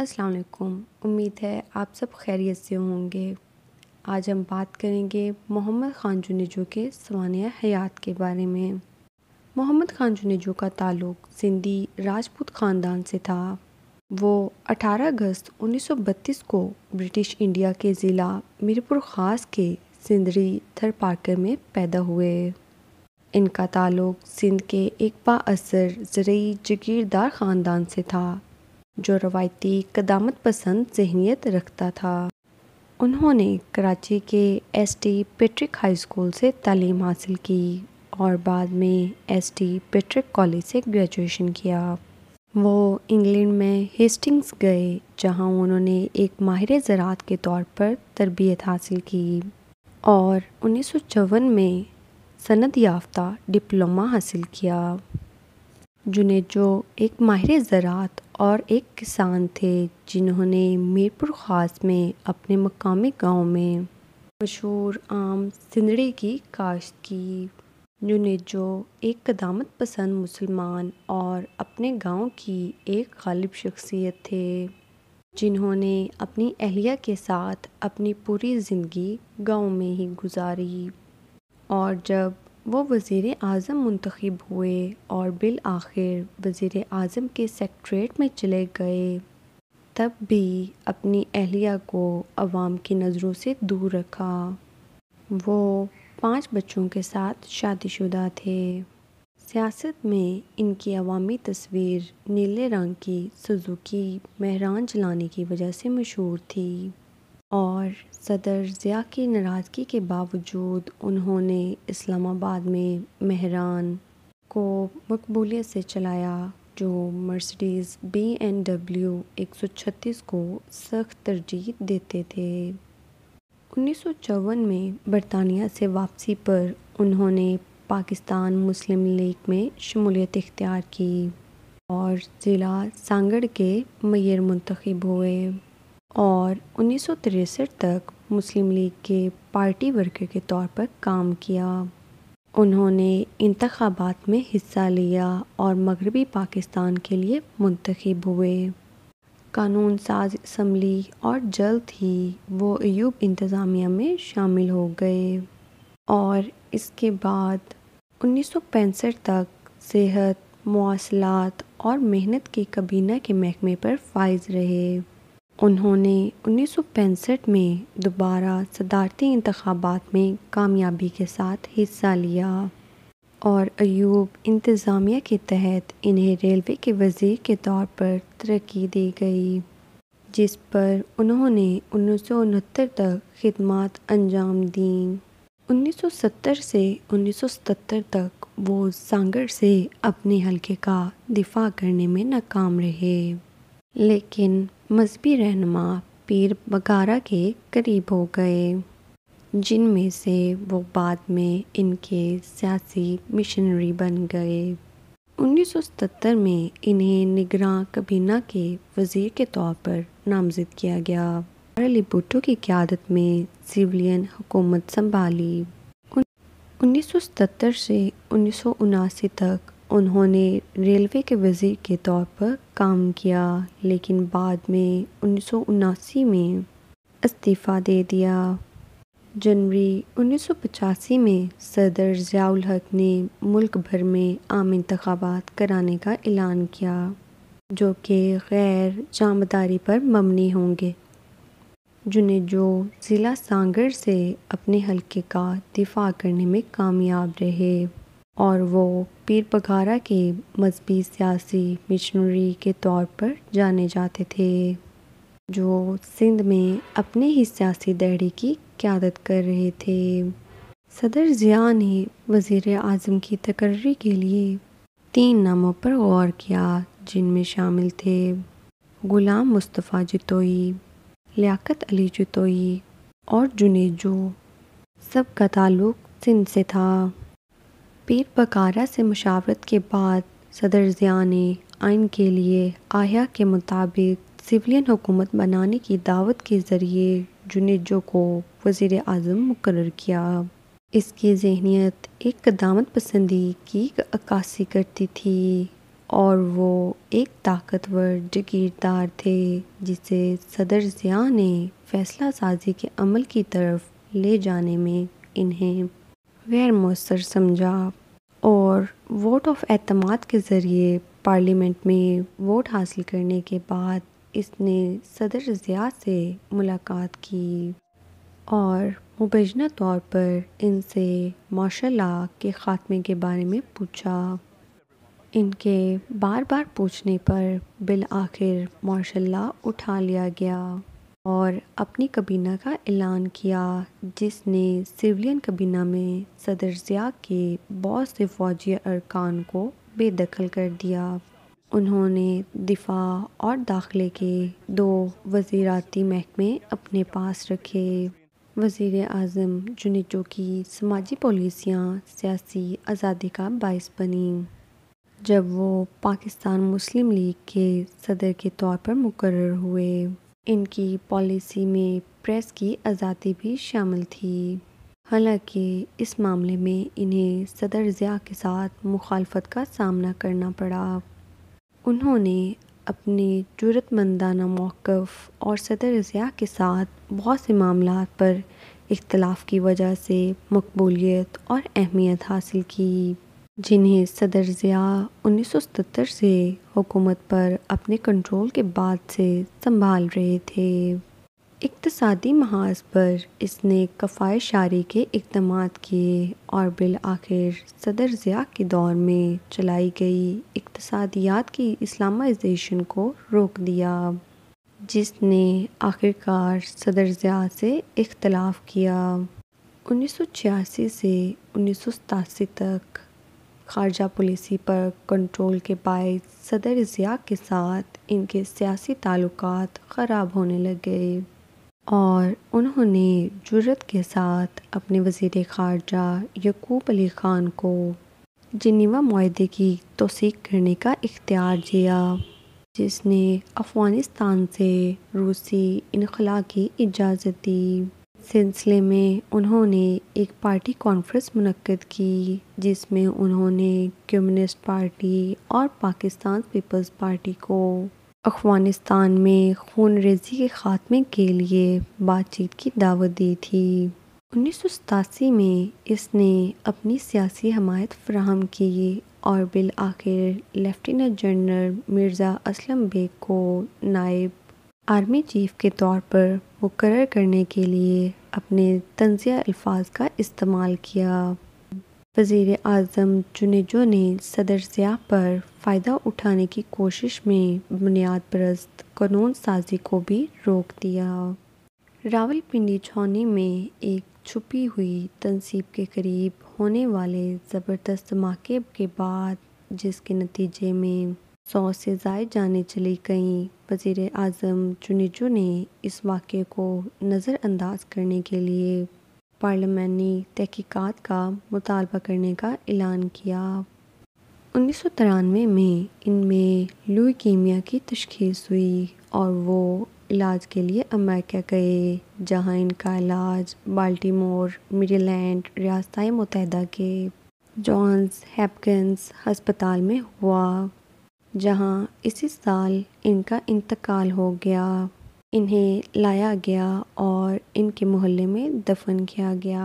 अस्सलाम वालेकुम उम्मीद है आप सब खैरियत से होंगे आज हम बात करेंगे मोहम्मद खान जुनेजो के सवानिया हयात के बारे में मोहम्मद खान जुनेजो का ताल्लुक सिंधी राजपूत ख़ानदान से था वो 18 अगस्त 1932 को ब्रिटिश इंडिया के ज़िला मीरपुर ख़ास के सिंदरी थरपाकर में पैदा हुए इनका ताल्लुक सिंध के एक बासर जरिए जगीरदार ख़ानदान से था जो रवायती कदामत पसंद जहनीत रखता था उन्होंने कराची के S T Patrick high school से तालीम हासिल की और बाद में एस टी पेट्रिक कॉलेज से ग्रेजुएशन किया वो इंग्लैंड में हेस्टिंग्स गए जहां उन्होंने एक माहिर ज़रात के तौर पर तरबियत हासिल की और उन्नीस में सनद याफ्ता डिप्लोमा हासिल किया जुनेजो जो एक माहिर ज़रात और एक किसान थे जिन्होंने मीरपुर ख़ास में अपने मकामी गांव में मशहूर आम सिंदड़ी की काश्त की जुनेजो एक कदामत पसंद मुसलमान और अपने गांव की एक गालिब शख्सियत थे जिन्होंने अपनी अहलिया के साथ अपनी पूरी ज़िंदगी गांव में ही गुजारी और जब वो वज़ी अजम मंतखब हुए और बिल आखिर वज़ी अजम के सेक्रट्रेट में चले गए तब भी अपनी अहलिया को अवाम की नज़रों से दूर रखा वो पांच बच्चों के साथ शादीशुदा थे सियासत में इनकी अवामी तस्वीर नीले रंग की सुजुकी मेहरान जलाने की वजह से मशहूर थी और सदर ज़िया की नाराज़गी के बावजूद उन्होंने इस्लामाबाद में मेहरान को मकबूलियत से चलाया जो मर्सिडीज़ बी एन डब्ल्यू एक सौ छत्तीस को सख्त तरजीह देते थे उन्नीस सौ चौवन में बरतानिया से वापसी पर उन्होंने पाकिस्तान मुस्लिम लीग में शमूलियत इख्तियार की और ज़िला सांगड़ के मयर मंतखब हुए और उन्नीस तक मुस्लिम लीग के पार्टी वर्कर के तौर पर काम किया उन्होंने इंतबात में हिस्सा लिया और मगरबी पाकिस्तान के लिए मंतखब हुए कानून साज इसम्बली और जल्द ही वो अयूब इंतज़ामिया में शामिल हो गए और इसके बाद उन्नीस तक सेहत मवासलत और मेहनत के कबीना के महकमे पर फाइज रहे उन्होंने उन्नीस सौ पैंसठ में दोबारा सदारती इंतबात में कामयाबी के साथ हिस्सा लिया और अयूब इंतज़ामिया के तहत इन्हें रेलवे के वज़ीर के तौर पर तरक्की दी गई जिस पर उन्होंने उन्नीस सौ उनहत्तर तक खदमात अंजाम सौ 1970 से 1977 तक वो सांगर से अपने हलके का दिफा करने में नाकाम रहे लेकिन मजहबी रहनमा पीर बगारा के करीब हो गए जिनमें से वो बाद में इनके सियासी मिशनरी बन गए 1977 में इन्हें निगरान कबीना के वजीर के तौर पर नामजद किया गया अली भुट्टो की क्यादत में सिविलियन हुकूमत संभाली 1977 से उन्नीस तक उन्होंने रेलवे के वज़ीर के तौर पर काम किया लेकिन बाद में उन्नीस में इस्तीफ़ा दे दिया जनवरी 1985 में सदर जयाल हक ने मुल्क भर में आम इंतबात कराने का ऐलान किया जो कि गैर जामदारी पर मबनी होंगे जिन्हें जो ज़िला सांगर से अपने हलके का दिफा करने में कामयाब रहे और वो पीर पखारा के मजहबी सियासी मिशनरी के तौर पर जाने जाते थे जो सिंध में अपने ही सियासी दहड़ी की क्यादत कर रहे थे सदर ज़िया ने वज़ी अजम की तकर्री के लिए तीन नामों पर गौर किया जिनमें शामिल थे गुलाम मुस्तफ़ा जतोई लियाकत अली जतोई और जुनेजो सब का ताल्लुक़ सिंध से था पीर बकारा से मुशावरत के बाद सदर ज़िया ने आइन के लिए आया के मुताबिक सिविलियन हुकूमत बनाने की दावत के ज़रिए जुनेजो को वज़ी अजम मुकर किया इसकी जहनीत एक कदामत पसंदी की अक्सी करती थी और वो एक ताकतवर जगीरदार थे जिसे सदर ज़िया ने फैसला साजी के अमल की तरफ ले जाने में इन्हें गैर मؤसर समझा और वोट ऑफ अतमाद के ज़रिए पार्लियामेंट में वोट हासिल करने के बाद इसने सदर ज़िया से मुलाकात की और मुबैना तौर पर इनसे माशा के ख़ात्मे के बारे में पूछा इनके बार बार पूछने पर बिल आखिर माशा उठा लिया गया और अपनी काबीना का ऐलान किया जिसने सिविलियन काबीना में सदर ज़िया के बहुत से फ़ौजी अरकान को बेदखल कर दिया उन्होंने दिफा और दाखिले के दो वजीराती महकमे अपने पास रखे वज़ी अजम जुनेजो की समाजी पॉलिसियाँ सियासी आज़ादी का बायस बनी जब वो पाकिस्तान मुस्लिम लीग के सदर के तौर पर मुकर हुए इनकी पॉलिसी में प्रेस की आज़ादी भी शामिल थी हालांकि इस मामले में इन्हें सदर ज़िया के साथ मुखालफत का सामना करना पड़ा उन्होंने अपने जरूरतमंदाना मौक़ और सदर ज़िया के साथ बहुत से मामला पर इख्तलाफ की वजह से मकबूलीत और अहमियत हासिल की जिन्हें सदर ज़िया सतर से हुकूमत पर अपने कंट्रोल के बाद से संभाल रहे थे इकतसादी महाज पर इसने कफ़ाय शारी के इकदाम किए और बिल आखिर सदर ज़िया के दौर में चलाई गई इकतसादियात की इस्लामाइजेशन को रोक दिया जिसने आखिरकार सदर ज़िया से इख्तलाफ किया 1986 से उन्नीस तक खारजा पॉलिसी पर कंट्रोल के बाय सदर ज़िया के साथ इनके सियासी ताल्लुक ख़राब होने लग गए और उन्होंने जुर्रत के साथ अपने वजीर खारजा यकूब अली ख़ान को जिनीवा माहे की तोसीक करने का इख्तियार दिया जिसने अफ़गानिस्तान से रूसी इनखला की इजाज़त दी सिलसिले में उन्होंने एक पार्टी कॉन्फ्रेंस मनकद की जिसमें उन्होंने कम्युनिस्ट पार्टी और पाकिस्तान पीपल्स पार्टी को अफगानिस्तान में खून रेजी के खात्मे के लिए बातचीत की दावत दी थी उन्नीस में इसने अपनी सियासी हमायत फ्राहम की और बिल आखिर लेफ्टिनेंट जनरल मिर्ज़ा असलम बेग को नायब आर्मी चीफ के तौर पर मुकर करने के लिए अपने तंज़िया अल्फाज का इस्तेमाल किया वज़ी अजम चुनेजो ने सदर सयाह पर फ़ायदा उठाने की कोशिश में बुनियाद परस्त कानून साजी को भी रोक दिया रावलपिंडी छौनी में एक छुपी हुई तनसीब के करीब होने वाले ज़बरदस्त धमाके के बाद जिसके नतीजे में सौ से जायद जाने चली गईं वज़ी अजम जुनेजो ने इस वाक़े को नज़रअंदाज करने के लिए पार्लियामानी तहकीक़ात का मुतालबा करने का ऐलान किया उन्नीस सौ तिरानवे में इनमें लुई कीमिया की तशखीस हुई और वो इलाज के लिए अमेरिका गए जहाँ इनका इलाज बाल्टीमोर मिडिलैंड रियासत मुतहदा के जॉन्स हैपकन्स हस्पताल में हुआ जहां इसी साल इनका इंतकाल हो गया इन्हें लाया गया और इनके मोहल्ले में दफन किया गया